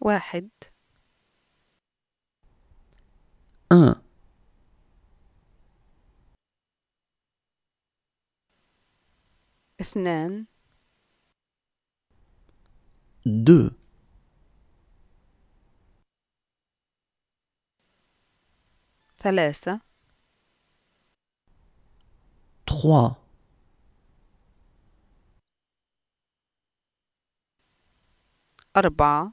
واحد أه. اثنان دو ثلاثة تخوا أربعة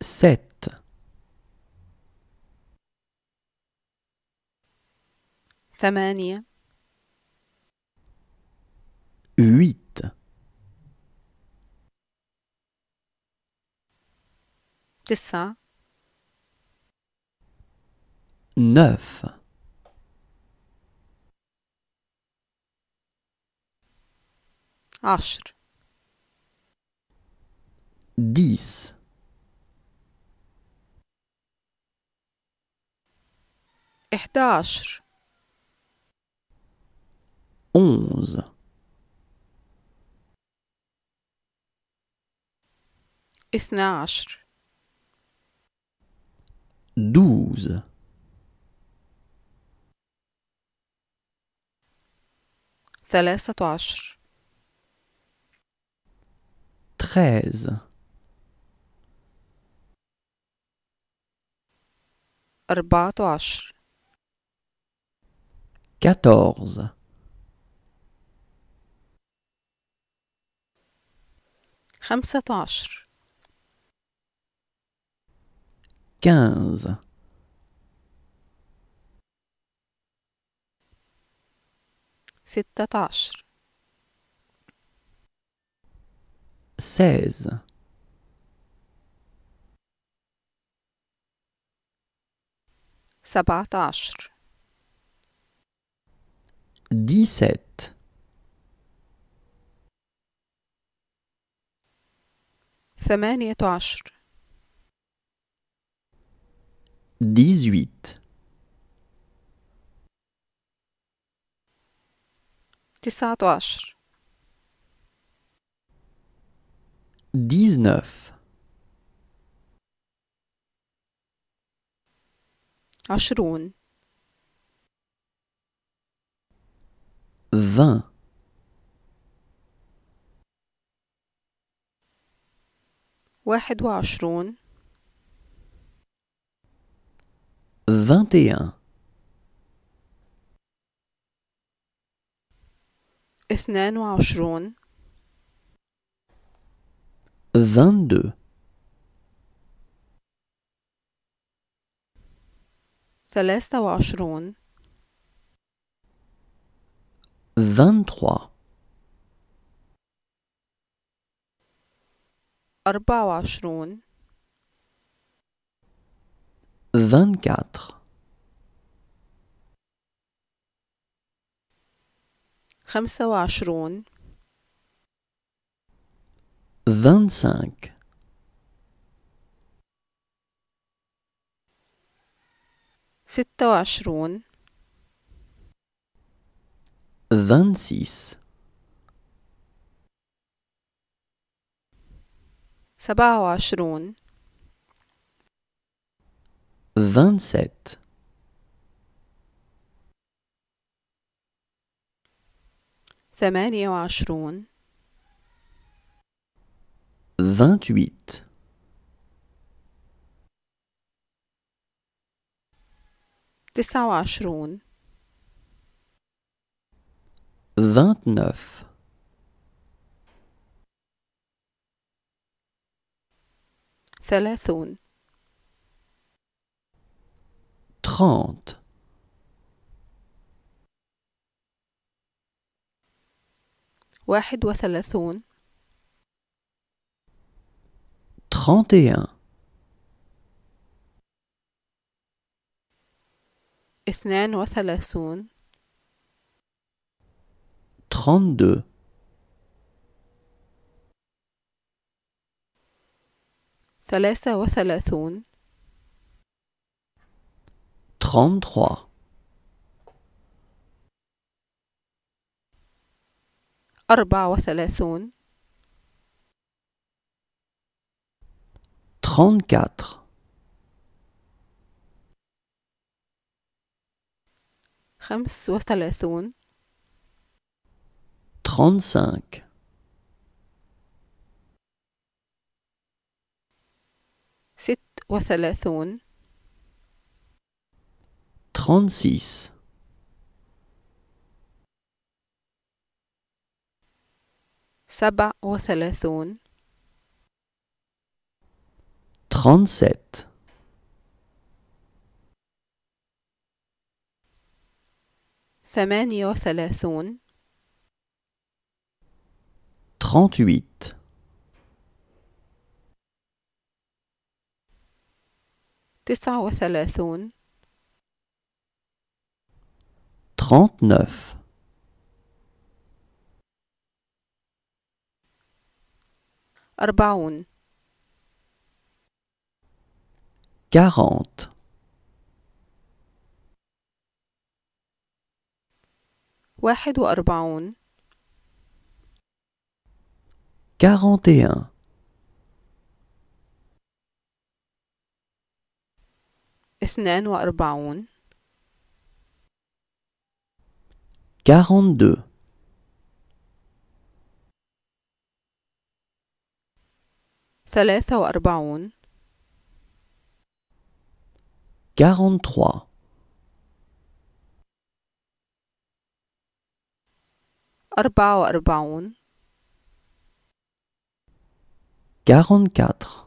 7 8 8 9 9 10 11 11 12 12 13 13 14 quatorze خمسة عشر quinze ستة عشر seize سبعة عشر 17. ثمانية عشر dix-huit, تسعة عشر dix-neuf, عشرون vingt واحد وعشرون vingt et un اثنان وعشرون vingt deux ثلاثة وعشرون vingt أربعة وعشرون خمسة وعشرون ستة وعشرون vingt-six, سبعة وعشرون vingt-sept, ثمانية وعشرون vingt-huit, تسعة وعشرون vingt-neuf ثلاثون trente واحد وثلاثون trente et un اثنان وثلاثون 32 deux ثلاثة وثلاثون 33 أربعة وثلاثون 34 خمس وثلاثون trente-cinq. ست وثلاثون Trente-six. سبع وثلاثون trente ثمانية وثلاثون trente-huit. تسعة وثلاثون trente-neuf, أربعون quarante, واحد وأربعون quarante et اثنان وأربعون 42 ثلاثة وأربعون 43 أربعة وأربعون Quarante-quatre.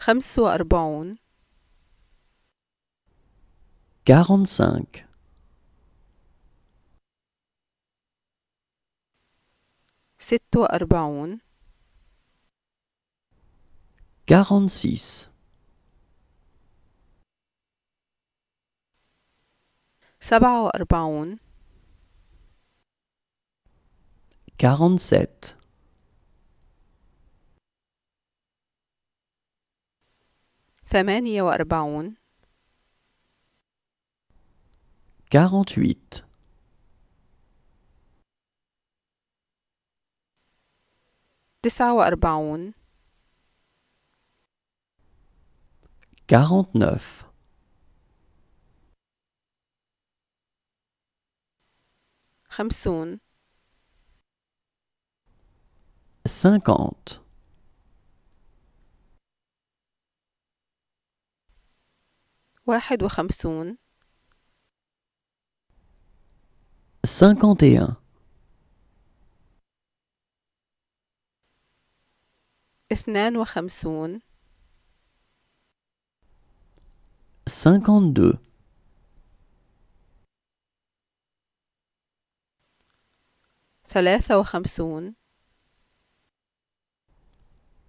خمس وأربعون Quarante-cinq. ست وأربعون Quarante-six. سبعة وأربعون quarante-sept, ثمانية وأربعون quarante-huit, تسعة وأربعون quarante-neuf, cinquante واحد وخمسون cinquante et un, cinquante-deux,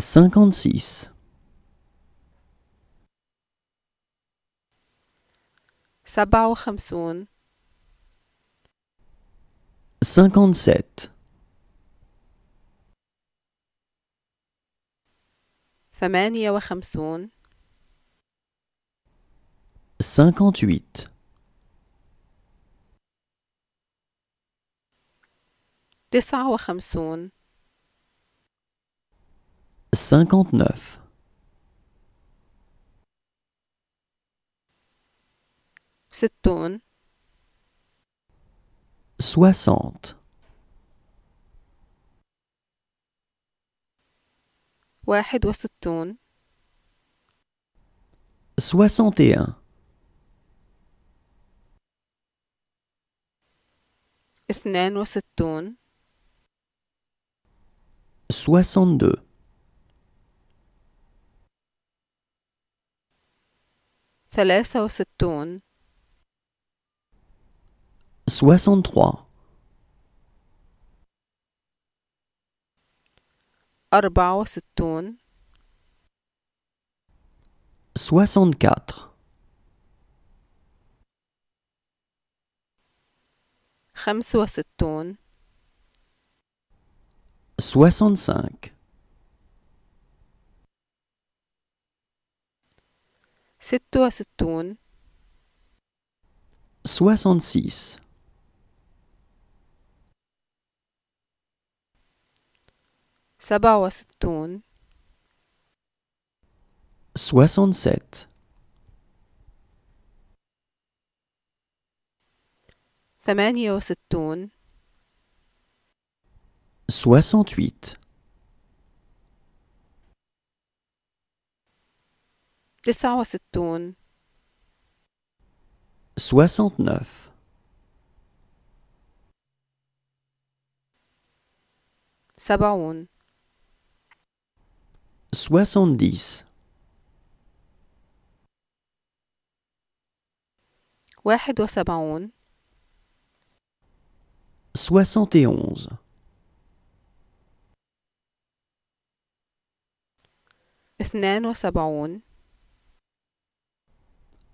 cinquante-six سبعة وخمسون cinquante-sept cinquante 59 ستون. 60 61 61 اثنان 62 ثلاثة وستون 63 أربعة وستون 64 خمسة وستون 65 66 soixante-six, soixante-sept, oh, soixante-huit, تسعة وستون 69 سبعون 70 واحد وسبعون 71 اثنان وسبعون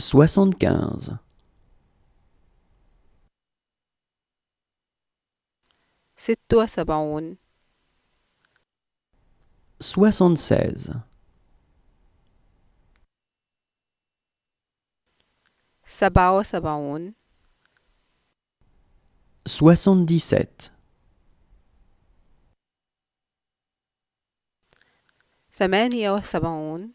Soixante-quinze. ست وسبعون Soixante-seize. سبعة وسبعون Soixante-dix-sept. ثمانية وسبعون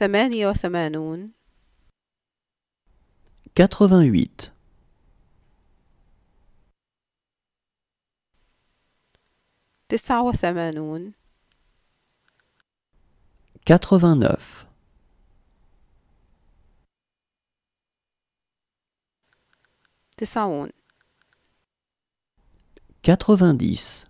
88 89 89 90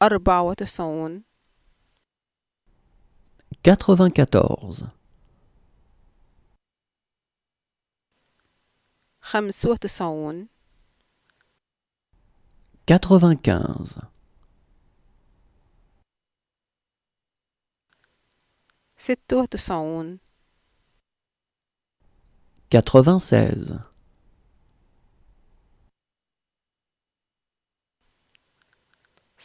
quatre-vingt-quinze quatre-vingt-seize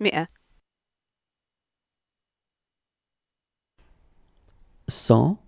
100 hein. cent